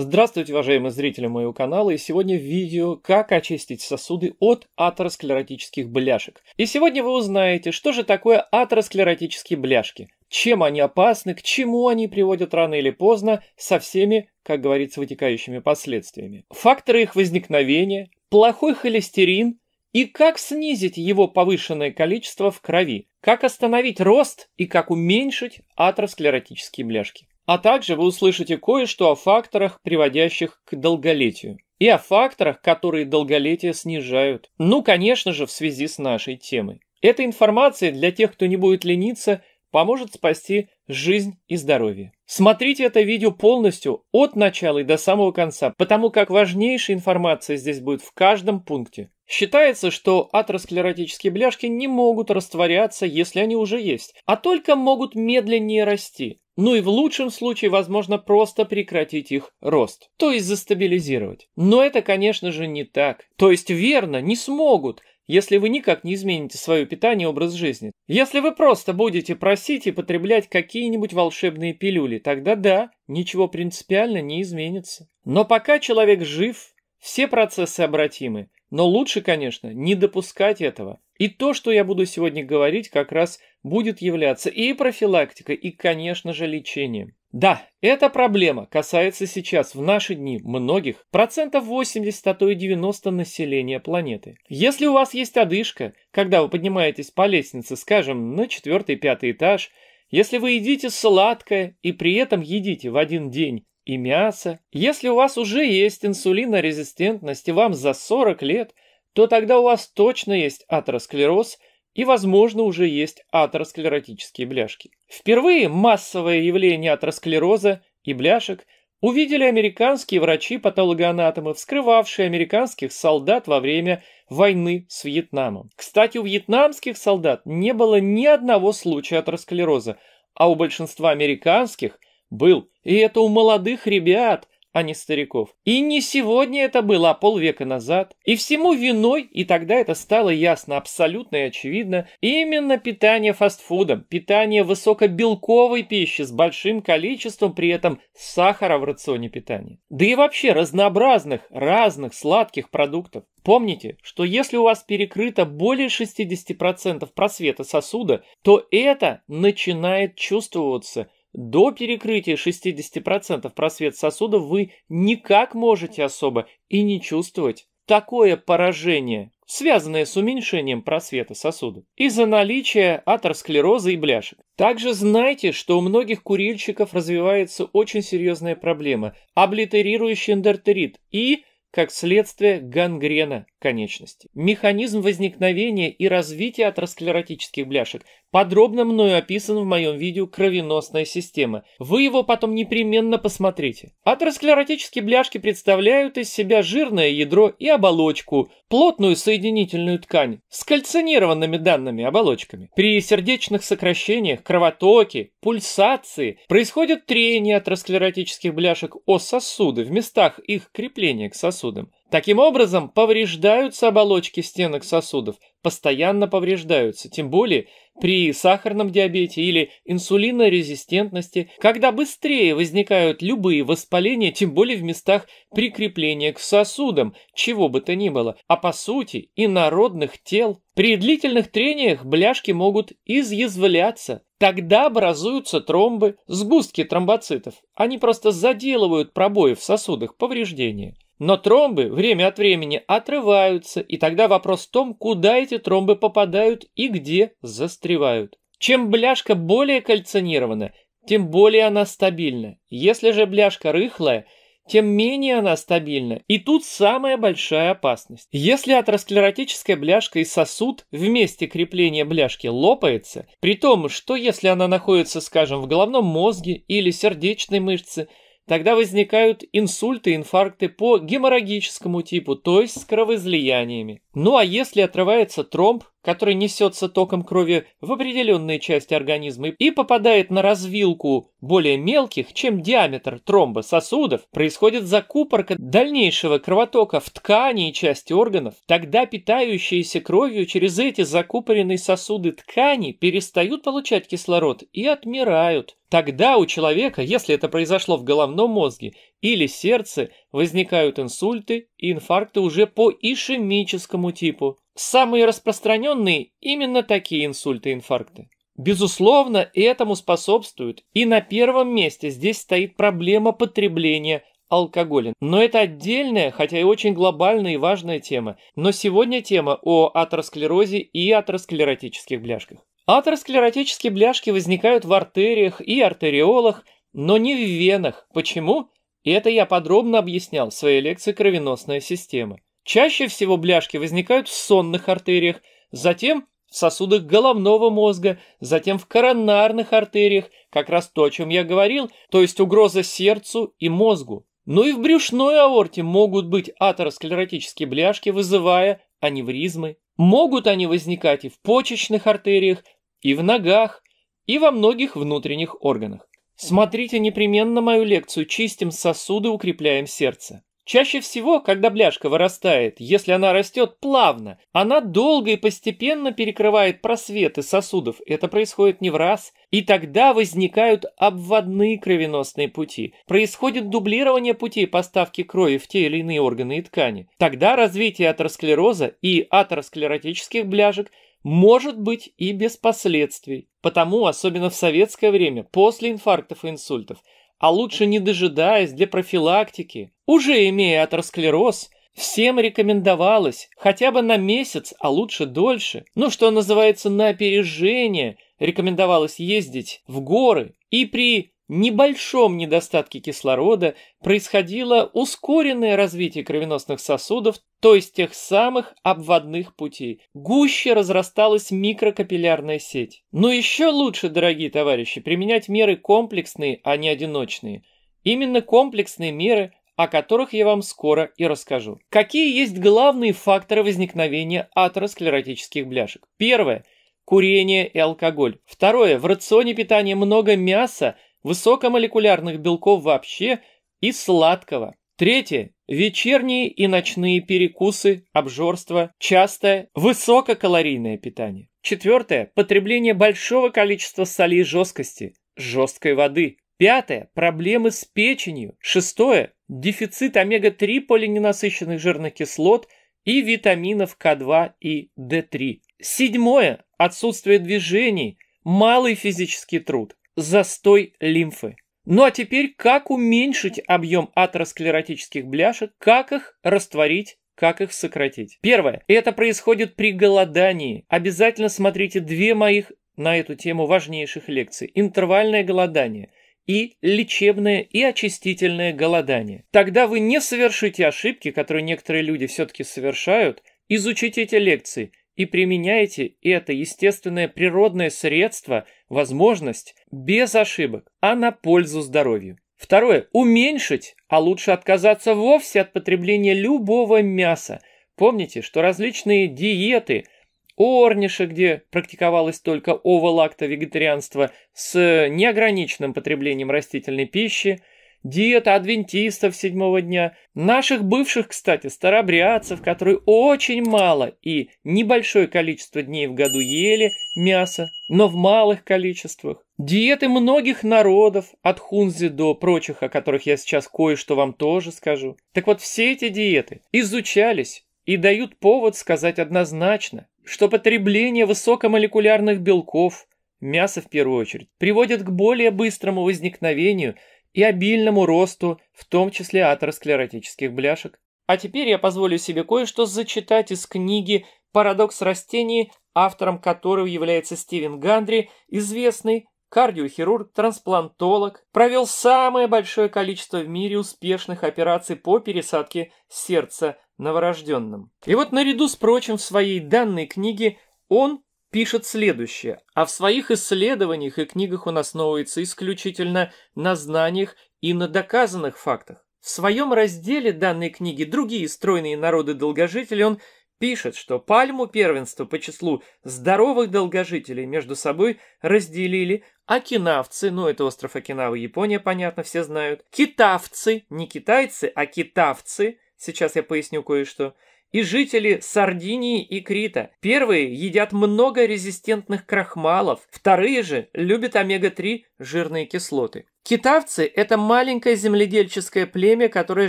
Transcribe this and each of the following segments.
Здравствуйте, уважаемые зрители моего канала, и сегодня в видео «Как очистить сосуды от атеросклеротических бляшек». И сегодня вы узнаете, что же такое атеросклеротические бляшки, чем они опасны, к чему они приводят рано или поздно, со всеми, как говорится, вытекающими последствиями. Факторы их возникновения, плохой холестерин и как снизить его повышенное количество в крови, как остановить рост и как уменьшить атеросклеротические бляшки. А также вы услышите кое-что о факторах, приводящих к долголетию. И о факторах, которые долголетие снижают. Ну, конечно же, в связи с нашей темой. Эта информация для тех, кто не будет лениться, поможет спасти жизнь и здоровье. Смотрите это видео полностью, от начала и до самого конца, потому как важнейшая информация здесь будет в каждом пункте. Считается, что атеросклеротические бляшки не могут растворяться, если они уже есть, а только могут медленнее расти. Ну и в лучшем случае, возможно, просто прекратить их рост, то есть застабилизировать. Но это, конечно же, не так. То есть верно, не смогут, если вы никак не измените свое питание и образ жизни. Если вы просто будете просить и потреблять какие-нибудь волшебные пилюли, тогда да, ничего принципиально не изменится. Но пока человек жив, все процессы обратимы, но лучше, конечно, не допускать этого. И то, что я буду сегодня говорить, как раз будет являться и профилактикой, и, конечно же, лечением. Да, эта проблема касается сейчас в наши дни многих, процентов 80, а то и 90 населения планеты. Если у вас есть одышка, когда вы поднимаетесь по лестнице, скажем, на 4-5 этаж, если вы едите сладкое и при этом едите в один день и мясо. Если у вас уже есть инсулинорезистентность и вам за 40 лет, то тогда у вас точно есть атеросклероз и, возможно, уже есть атеросклеротические бляшки. Впервые массовое явление атеросклероза и бляшек увидели американские врачи-патологоанатомы, вскрывавшие американских солдат во время войны с Вьетнамом. Кстати, у вьетнамских солдат не было ни одного случая атеросклероза, а у большинства американских – был. И это у молодых ребят, а не стариков. И не сегодня это было, а полвека назад. И всему виной, и тогда это стало ясно, абсолютно и очевидно, именно питание фастфудом, питание высокобелковой пищи с большим количеством при этом сахара в рационе питания. Да и вообще разнообразных, разных сладких продуктов. Помните, что если у вас перекрыто более 60% просвета сосуда, то это начинает чувствоваться – до перекрытия 60% просвет сосуда вы никак можете особо и не чувствовать. Такое поражение, связанное с уменьшением просвета сосуда из-за наличия атеросклероза и бляшек. Также знайте, что у многих курильщиков развивается очень серьезная проблема – облитерирующий эндортерит и – как следствие, гангрена конечности. Механизм возникновения и развития атеросклеротических бляшек подробно мною описан в моем видео «Кровеносная система». Вы его потом непременно посмотрите. Атеросклеротические бляшки представляют из себя жирное ядро и оболочку, плотную соединительную ткань с кальцинированными данными оболочками. При сердечных сокращениях, кровотоке, пульсации происходит трение атеросклеротических бляшек о сосуды в местах их крепления к сосуду сосудам. Таким образом, повреждаются оболочки стенок сосудов, постоянно повреждаются, тем более при сахарном диабете или инсулинорезистентности, когда быстрее возникают любые воспаления, тем более в местах прикрепления к сосудам, чего бы то ни было, а по сути и народных тел. При длительных трениях бляшки могут изъязвляться, Тогда образуются тромбы, сгустки тромбоцитов. Они просто заделывают пробои в сосудах, повреждения. Но тромбы время от времени отрываются, и тогда вопрос в том, куда эти тромбы попадают и где застревают. Чем бляшка более кальцинирована, тем более она стабильна. Если же бляшка рыхлая, тем менее она стабильна. И тут самая большая опасность. Если атеросклеротическая бляшка и сосуд вместе крепления бляшки лопается, при том, что если она находится, скажем, в головном мозге или сердечной мышце – Тогда возникают инсульты, инфаркты по геморрагическому типу, то есть с кровоизлияниями. Ну а если отрывается тромб, который несется током крови в определенные части организма и попадает на развилку более мелких, чем диаметр тромба сосудов, происходит закупорка дальнейшего кровотока в ткани и части органов, тогда питающиеся кровью через эти закупоренные сосуды ткани перестают получать кислород и отмирают. Тогда у человека, если это произошло в головном мозге, или сердце возникают инсульты и инфаркты уже по ишемическому типу. Самые распространенные именно такие инсульты и инфаркты. Безусловно, этому способствует. И на первом месте здесь стоит проблема потребления алкоголя. Но это отдельная, хотя и очень глобальная и важная тема. Но сегодня тема о атеросклерозе и атеросклеротических бляшках. Атеросклеротические бляшки возникают в артериях и артериолах, но не в венах. Почему? И Это я подробно объяснял в своей лекции кровеносной системы. Чаще всего бляшки возникают в сонных артериях, затем в сосудах головного мозга, затем в коронарных артериях, как раз то, о чем я говорил, то есть угроза сердцу и мозгу. Ну и в брюшной аорте могут быть атеросклеротические бляшки, вызывая аневризмы. Могут они возникать и в почечных артериях, и в ногах, и во многих внутренних органах. Смотрите непременно мою лекцию «Чистим сосуды, укрепляем сердце». Чаще всего, когда бляшка вырастает, если она растет плавно, она долго и постепенно перекрывает просветы сосудов, это происходит не в раз, и тогда возникают обводные кровеносные пути, происходит дублирование путей поставки крови в те или иные органы и ткани. Тогда развитие атеросклероза и атеросклеротических бляшек – может быть и без последствий, потому, особенно в советское время, после инфарктов и инсультов, а лучше не дожидаясь для профилактики, уже имея атеросклероз, всем рекомендовалось хотя бы на месяц, а лучше дольше, ну что называется на опережение, рекомендовалось ездить в горы и при небольшом недостатке кислорода происходило ускоренное развитие кровеносных сосудов, то есть тех самых обводных путей. Гуще разрасталась микрокапиллярная сеть. Но еще лучше, дорогие товарищи, применять меры комплексные, а не одиночные. Именно комплексные меры – о которых я вам скоро и расскажу. Какие есть главные факторы возникновения атеросклеротических бляшек? Первое – курение и алкоголь. Второе – в рационе питания много мяса – высокомолекулярных белков вообще и сладкого. Третье. Вечерние и ночные перекусы, обжорство, частое высококалорийное питание. Четвертое. Потребление большого количества солей жесткости, жесткой воды. Пятое. Проблемы с печенью. Шестое. Дефицит омега-3 полиненасыщенных жирных кислот и витаминов К2 и D3. Седьмое. Отсутствие движений, малый физический труд застой лимфы. Ну а теперь, как уменьшить объем атеросклеротических бляшек, как их растворить, как их сократить? Первое. Это происходит при голодании. Обязательно смотрите две моих на эту тему важнейших лекций. Интервальное голодание и лечебное и очистительное голодание. Тогда вы не совершите ошибки, которые некоторые люди все-таки совершают. Изучите эти лекции и применяете это естественное природное средство, возможность, без ошибок, а на пользу здоровью. Второе. Уменьшить, а лучше отказаться вовсе от потребления любого мяса. Помните, что различные диеты – Орниша, где практиковалось только оволакто-вегетарианство с неограниченным потреблением растительной пищи – Диета адвентистов седьмого дня, наших бывших, кстати, старобрядцев, которые очень мало и небольшое количество дней в году ели мясо, но в малых количествах. Диеты многих народов, от хунзи до прочих, о которых я сейчас кое-что вам тоже скажу. Так вот, все эти диеты изучались и дают повод сказать однозначно, что потребление высокомолекулярных белков, мяса в первую очередь, приводит к более быстрому возникновению – и обильному росту, в том числе атеросклеротических бляшек. А теперь я позволю себе кое-что зачитать из книги «Парадокс растений», автором которого является Стивен Гандри, известный кардиохирург, трансплантолог, провел самое большое количество в мире успешных операций по пересадке сердца новорожденным. И вот наряду с прочим в своей данной книге он пишет следующее. А в своих исследованиях и книгах он основывается исключительно на знаниях и на доказанных фактах. В своем разделе данной книги «Другие стройные народы-долгожители» он пишет, что пальму первенства по числу здоровых долгожителей между собой разделили окинавцы, ну это остров Окинава, Япония, понятно, все знают, китавцы, не китайцы, а китавцы, сейчас я поясню кое-что, и жители Сардинии и Крита. Первые едят много резистентных крахмалов, вторые же любят омега-3 жирные кислоты. Китавцы – это маленькое земледельческое племя, которое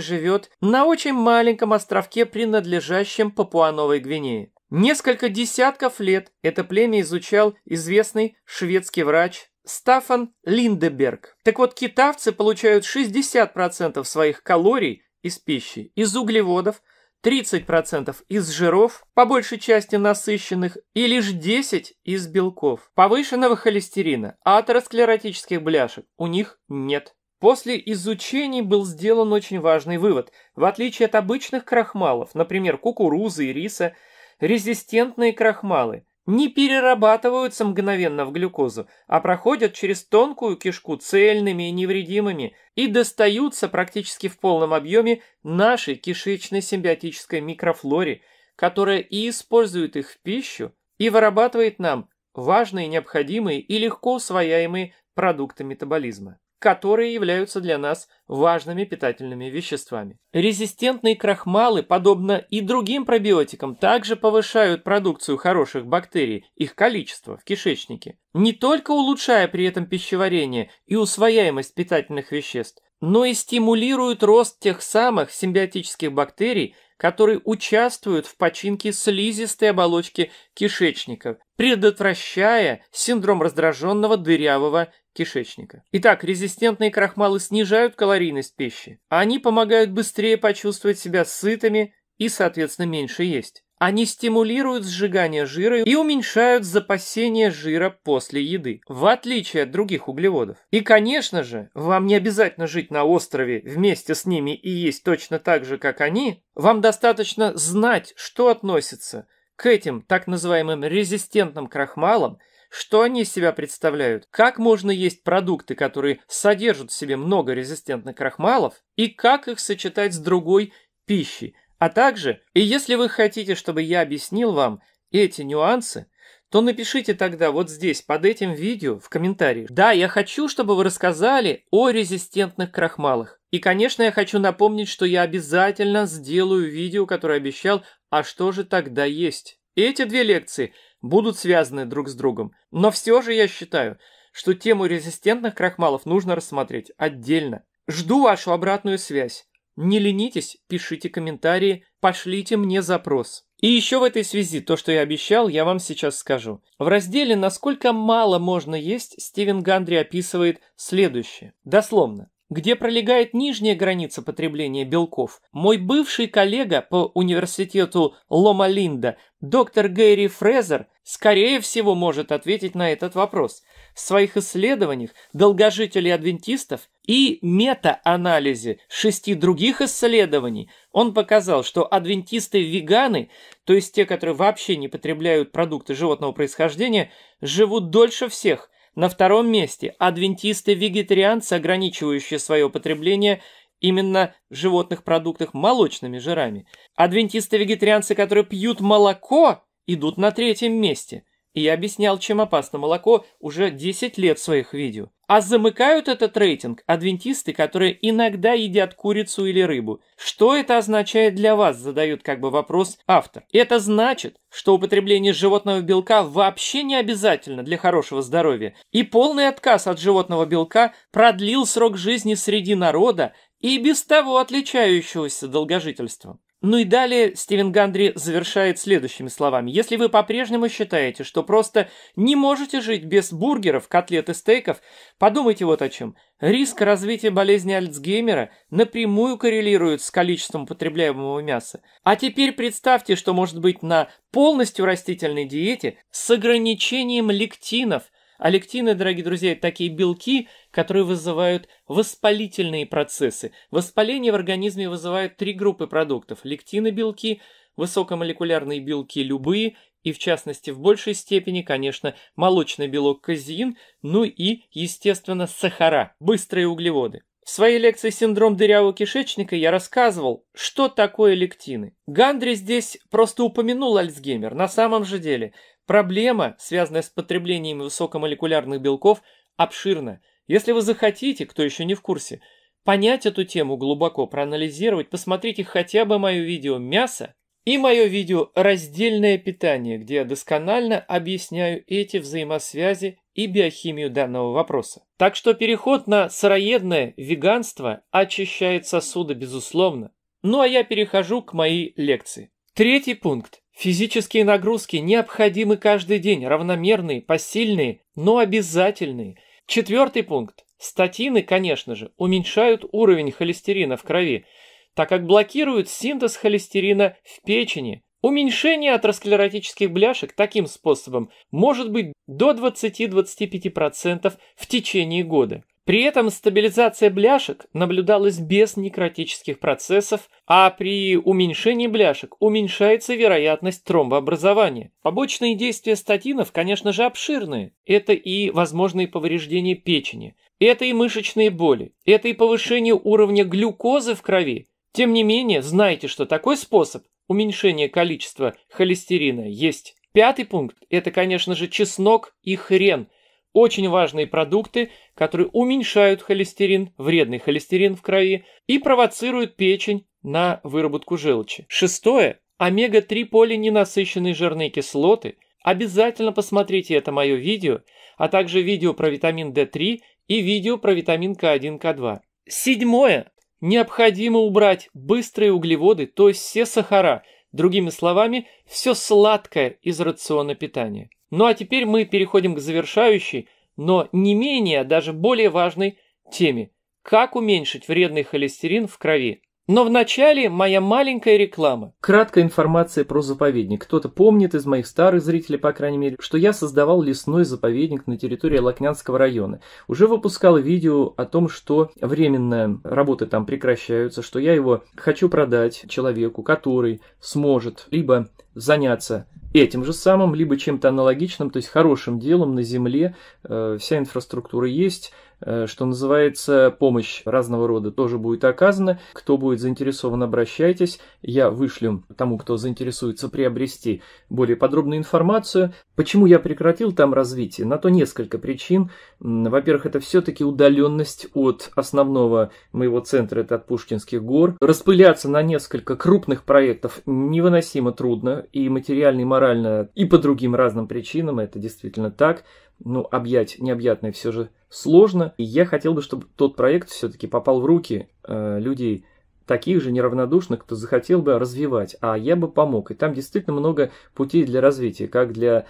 живет на очень маленьком островке, принадлежащем Папуа-Новой Гвинее. Несколько десятков лет это племя изучал известный шведский врач Стафан Линдеберг. Так вот, китавцы получают 60% своих калорий из пищи, из углеводов – 30% из жиров, по большей части насыщенных, и лишь 10% из белков. Повышенного холестерина, атеросклеротических бляшек у них нет. После изучений был сделан очень важный вывод. В отличие от обычных крахмалов, например, кукурузы и риса, резистентные крахмалы – не перерабатываются мгновенно в глюкозу, а проходят через тонкую кишку цельными и невредимыми и достаются практически в полном объеме нашей кишечной симбиотической микрофлоре, которая и использует их в пищу, и вырабатывает нам важные, необходимые и легко усвояемые продукты метаболизма которые являются для нас важными питательными веществами. Резистентные крахмалы, подобно и другим пробиотикам, также повышают продукцию хороших бактерий, их количество в кишечнике, не только улучшая при этом пищеварение и усвояемость питательных веществ, но и стимулируют рост тех самых симбиотических бактерий, которые участвуют в починке слизистой оболочки кишечника, предотвращая синдром раздраженного дырявого кишечника. Итак, резистентные крахмалы снижают калорийность пищи, а они помогают быстрее почувствовать себя сытыми и, соответственно, меньше есть. Они стимулируют сжигание жира и уменьшают запасение жира после еды, в отличие от других углеводов. И, конечно же, вам не обязательно жить на острове вместе с ними и есть точно так же, как они. Вам достаточно знать, что относится к этим так называемым резистентным крахмалам – что они из себя представляют? Как можно есть продукты, которые содержат в себе много резистентных крахмалов? И как их сочетать с другой пищей? А также, и если вы хотите, чтобы я объяснил вам эти нюансы, то напишите тогда вот здесь, под этим видео, в комментариях. Да, я хочу, чтобы вы рассказали о резистентных крахмалах. И, конечно, я хочу напомнить, что я обязательно сделаю видео, которое обещал «А что же тогда есть?». Эти две лекции – будут связаны друг с другом. Но все же я считаю, что тему резистентных крахмалов нужно рассмотреть отдельно. Жду вашу обратную связь. Не ленитесь, пишите комментарии, пошлите мне запрос. И еще в этой связи то, что я обещал, я вам сейчас скажу. В разделе «Насколько мало можно есть» Стивен Гандри описывает следующее. Дословно где пролегает нижняя граница потребления белков, мой бывший коллега по университету Лома-Линда, доктор Гэри Фрезер, скорее всего может ответить на этот вопрос. В своих исследованиях долгожителей адвентистов и мета-анализе шести других исследований он показал, что адвентисты-веганы, то есть те, которые вообще не потребляют продукты животного происхождения, живут дольше всех – на втором месте адвентисты-вегетарианцы, ограничивающие свое потребление именно в животных продуктах молочными жирами. Адвентисты-вегетарианцы, которые пьют молоко, идут на третьем месте. И Я объяснял, чем опасно молоко уже 10 лет в своих видео. А замыкают этот рейтинг адвентисты, которые иногда едят курицу или рыбу. Что это означает для вас, задают как бы вопрос автор. Это значит, что употребление животного белка вообще не обязательно для хорошего здоровья. И полный отказ от животного белка продлил срок жизни среди народа и без того отличающегося долгожительством. Ну и далее Стивен Гандри завершает следующими словами. Если вы по-прежнему считаете, что просто не можете жить без бургеров, котлет и стейков, подумайте вот о чем. Риск развития болезни Альцгеймера напрямую коррелирует с количеством потребляемого мяса. А теперь представьте, что может быть на полностью растительной диете с ограничением лектинов – а лектины, дорогие друзья, это такие белки, которые вызывают воспалительные процессы. Воспаление в организме вызывают три группы продуктов. Лектины белки, высокомолекулярные белки любые и в частности в большей степени, конечно, молочный белок казеин, ну и, естественно, сахара, быстрые углеводы. В своей лекции «Синдром дырявого кишечника» я рассказывал, что такое лектины. Гандри здесь просто упомянул Альцгеймер. На самом же деле, Проблема, связанная с потреблением высокомолекулярных белков, обширна. Если вы захотите, кто еще не в курсе, понять эту тему глубоко, проанализировать, посмотрите хотя бы мое видео «Мясо» и мое видео «Раздельное питание», где я досконально объясняю эти взаимосвязи и биохимию данного вопроса. Так что переход на сыроедное веганство очищает сосуды, безусловно. Ну а я перехожу к моей лекции. Третий пункт. Физические нагрузки необходимы каждый день, равномерные, посильные, но обязательные. Четвертый пункт. Статины, конечно же, уменьшают уровень холестерина в крови, так как блокируют синтез холестерина в печени. Уменьшение атеросклеротических бляшек таким способом может быть до 20-25% в течение года. При этом стабилизация бляшек наблюдалась без некротических процессов, а при уменьшении бляшек уменьшается вероятность тромбообразования. Побочные действия статинов, конечно же, обширные. Это и возможные повреждения печени, это и мышечные боли, это и повышение уровня глюкозы в крови. Тем не менее, знайте, что такой способ уменьшения количества холестерина есть. Пятый пункт – это, конечно же, чеснок и хрен – очень важные продукты, которые уменьшают холестерин, вредный холестерин в крови и провоцируют печень на выработку желчи. Шестое. Омега-3 полиненасыщенные жирные кислоты. Обязательно посмотрите это мое видео, а также видео про витамин D3 и видео про витамин К1, К2. Седьмое. Необходимо убрать быстрые углеводы, то есть все сахара – Другими словами, все сладкое из рациона питания. Ну а теперь мы переходим к завершающей, но не менее, а даже более важной теме. Как уменьшить вредный холестерин в крови? Но вначале моя маленькая реклама. Краткая информация про заповедник. Кто-то помнит из моих старых зрителей, по крайней мере, что я создавал лесной заповедник на территории Локнянского района. Уже выпускал видео о том, что временно работы там прекращаются, что я его хочу продать человеку, который сможет либо заняться этим же самым, либо чем-то аналогичным, то есть хорошим делом на земле. Э, вся инфраструктура есть, Э, что называется, помощь разного рода тоже будет оказана. Кто будет заинтересован, обращайтесь. Я вышлю тому, кто заинтересуется приобрести более подробную информацию. Почему я прекратил там развитие? На то несколько причин. Во-первых, это все-таки удаленность от основного моего центра, это от Пушкинских гор. Распыляться на несколько крупных проектов невыносимо трудно и материально, и морально, и по другим разным причинам, это действительно так ну, объять необъятное все же сложно. И я хотел бы, чтобы тот проект все-таки попал в руки э, людей, таких же неравнодушных, кто захотел бы развивать, а я бы помог. И там действительно много путей для развития, как для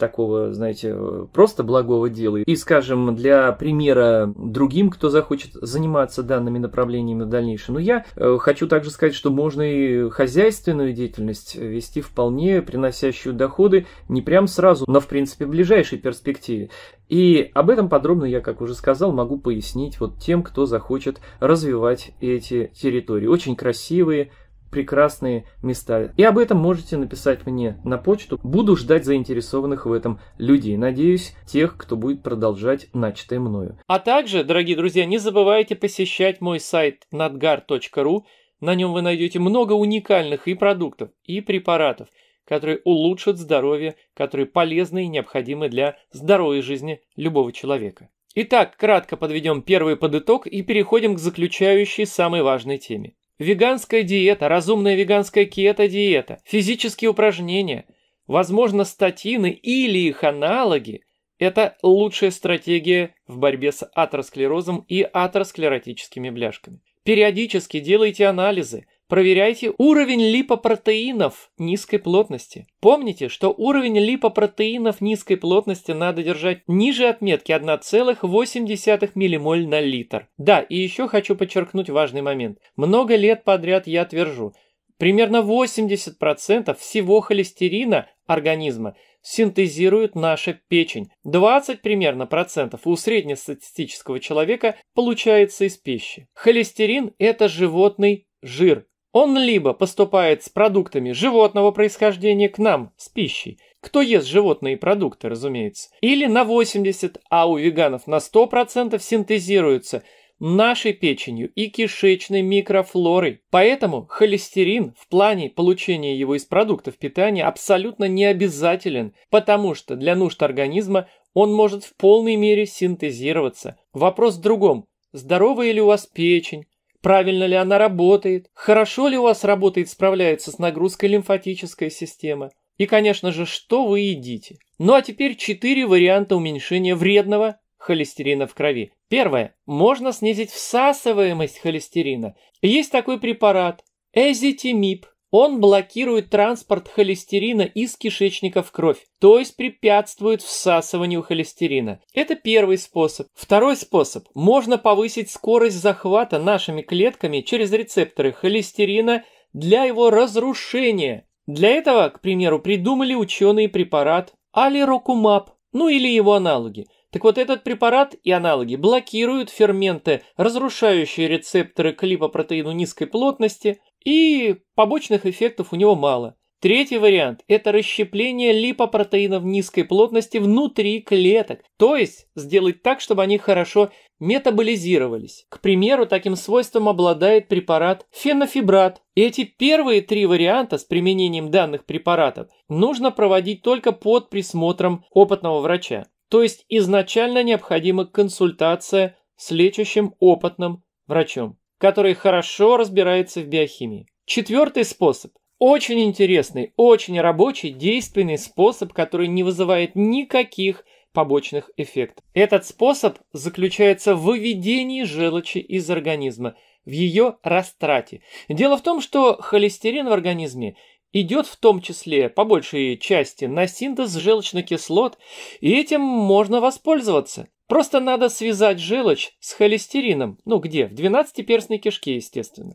такого, знаете, э, просто благого дела. И, скажем, для примера другим, кто захочет заниматься данными направлениями в дальнейшем. Но я э, хочу также сказать, что можно и хозяйственную деятельность вести вполне приносящую доходы не прям сразу, но в принципе в ближайшей перспективе. И об этом подробно я, как уже сказал, могу пояснить вот тем, кто захочет развивать эти территории. Очень красивые, прекрасные места. И об этом можете написать мне на почту. Буду ждать заинтересованных в этом людей. Надеюсь, тех, кто будет продолжать начатое мною. А также, дорогие друзья, не забывайте посещать мой сайт nadgar.ru. На нем вы найдете много уникальных и продуктов, и препаратов – которые улучшат здоровье, которые полезны и необходимы для здоровой жизни любого человека. Итак, кратко подведем первый подыток и переходим к заключающей самой важной теме. Веганская диета, разумная веганская кето-диета, физические упражнения, возможно, статины или их аналоги – это лучшая стратегия в борьбе с атеросклерозом и атеросклеротическими бляшками. Периодически делайте анализы, Проверяйте уровень липопротеинов низкой плотности. Помните, что уровень липопротеинов низкой плотности надо держать ниже отметки 1,8 ммоль на литр. Да, и еще хочу подчеркнуть важный момент. Много лет подряд я твержу, примерно 80% всего холестерина организма синтезирует наша печень. 20 примерно процентов у среднестатистического человека получается из пищи. Холестерин – это животный жир, он либо поступает с продуктами животного происхождения к нам, с пищей, кто ест животные продукты, разумеется, или на 80, а у веганов на 100% синтезируется нашей печенью и кишечной микрофлорой. Поэтому холестерин в плане получения его из продуктов питания абсолютно не обязателен, потому что для нужд организма он может в полной мере синтезироваться. Вопрос в другом. Здоровая ли у вас печень? Правильно ли она работает? Хорошо ли у вас работает, справляется с нагрузкой лимфатическая система? И, конечно же, что вы едите? Ну а теперь четыре варианта уменьшения вредного холестерина в крови. Первое. Можно снизить всасываемость холестерина. Есть такой препарат – эзитимиб. Он блокирует транспорт холестерина из кишечника в кровь, то есть препятствует всасыванию холестерина. Это первый способ. Второй способ. Можно повысить скорость захвата нашими клетками через рецепторы холестерина для его разрушения. Для этого, к примеру, придумали ученые препарат алирокумаб, ну или его аналоги – так вот, этот препарат и аналоги блокируют ферменты, разрушающие рецепторы к липопротеину низкой плотности, и побочных эффектов у него мало. Третий вариант – это расщепление липопротеинов низкой плотности внутри клеток, то есть сделать так, чтобы они хорошо метаболизировались. К примеру, таким свойством обладает препарат фенофибрат. Эти первые три варианта с применением данных препаратов нужно проводить только под присмотром опытного врача. То есть изначально необходима консультация с лечащим опытным врачом который хорошо разбирается в биохимии. Четвертый способ. Очень интересный, очень рабочий, действенный способ, который не вызывает никаких побочных эффектов. Этот способ заключается в выведении желчи из организма, в ее растрате. Дело в том, что холестерин в организме идет в том числе по большей части на синтез желчных кислот, и этим можно воспользоваться. Просто надо связать желчь с холестерином. Ну где? В 12-перстной кишке, естественно.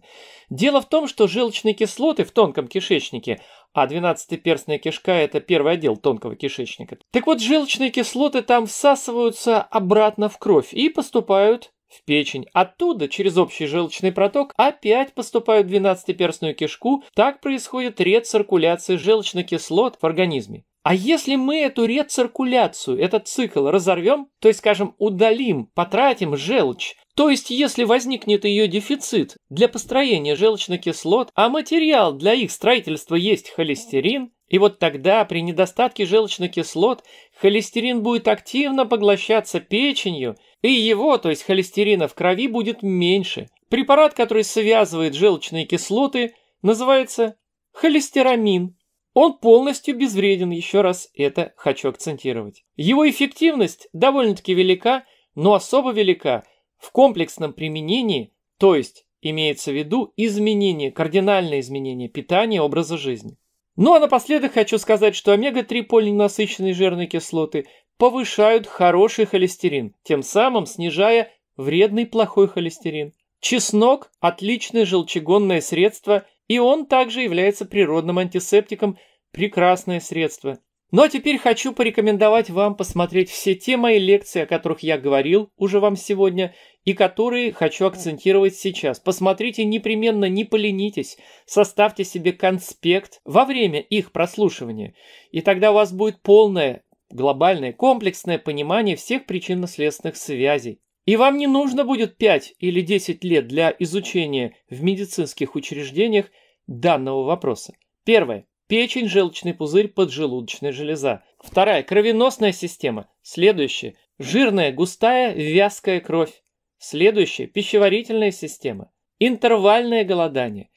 Дело в том, что желчные кислоты в тонком кишечнике, а 12-перстная кишка – это первый отдел тонкого кишечника. Так вот, желчные кислоты там всасываются обратно в кровь и поступают в печень. Оттуда, через общий желчный проток, опять поступают в 12-перстную кишку. Так происходит рециркуляция желчных кислот в организме. А если мы эту рециркуляцию, этот цикл разорвем, то есть, скажем, удалим, потратим желчь, то есть, если возникнет ее дефицит для построения желчных кислот, а материал для их строительства есть холестерин, и вот тогда при недостатке желчных кислот холестерин будет активно поглощаться печенью, и его, то есть холестерина в крови, будет меньше. Препарат, который связывает желчные кислоты, называется холестерамин. Он полностью безвреден, еще раз это хочу акцентировать. Его эффективность довольно-таки велика, но особо велика в комплексном применении, то есть имеется в виду изменение, кардинальное изменение питания, образа жизни. Ну а напоследок хочу сказать, что омега-3 полиненасыщенные жирные кислоты повышают хороший холестерин, тем самым снижая вредный плохой холестерин. Чеснок – отличное желчегонное средство – и он также является природным антисептиком, прекрасное средство. Ну а теперь хочу порекомендовать вам посмотреть все те мои лекции, о которых я говорил уже вам сегодня, и которые хочу акцентировать сейчас. Посмотрите непременно, не поленитесь, составьте себе конспект во время их прослушивания, и тогда у вас будет полное глобальное комплексное понимание всех причинно-следственных связей, и вам не нужно будет 5 или 10 лет для изучения в медицинских учреждениях данного вопроса. Первое. Печень, желчный пузырь, поджелудочная железа. Вторая. Кровеносная система. Следующее. Жирная, густая, вязкая кровь. Следующее. Пищеварительная система. Интервальное голодание.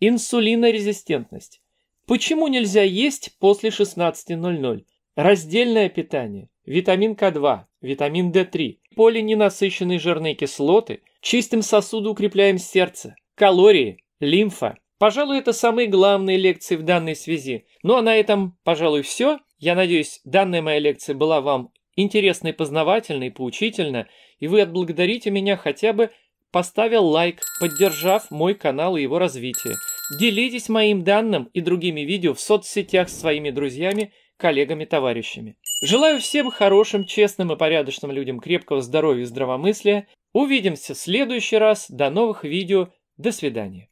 Инсулинорезистентность. Почему нельзя есть после 16.00? Раздельное питание. Витамин К2, витамин D3, полиненасыщенные жирные кислоты, чистым сосуды укрепляем сердце, калории, лимфа. Пожалуй, это самые главные лекции в данной связи. Ну а на этом, пожалуй, все. Я надеюсь, данная моя лекция была вам интересной, познавательной, поучительна, и вы отблагодарите меня хотя бы поставил лайк, поддержав мой канал и его развитие. Делитесь моим данным и другими видео в соцсетях с своими друзьями – коллегами-товарищами. Желаю всем хорошим, честным и порядочным людям крепкого здоровья и здравомыслия. Увидимся в следующий раз. До новых видео. До свидания.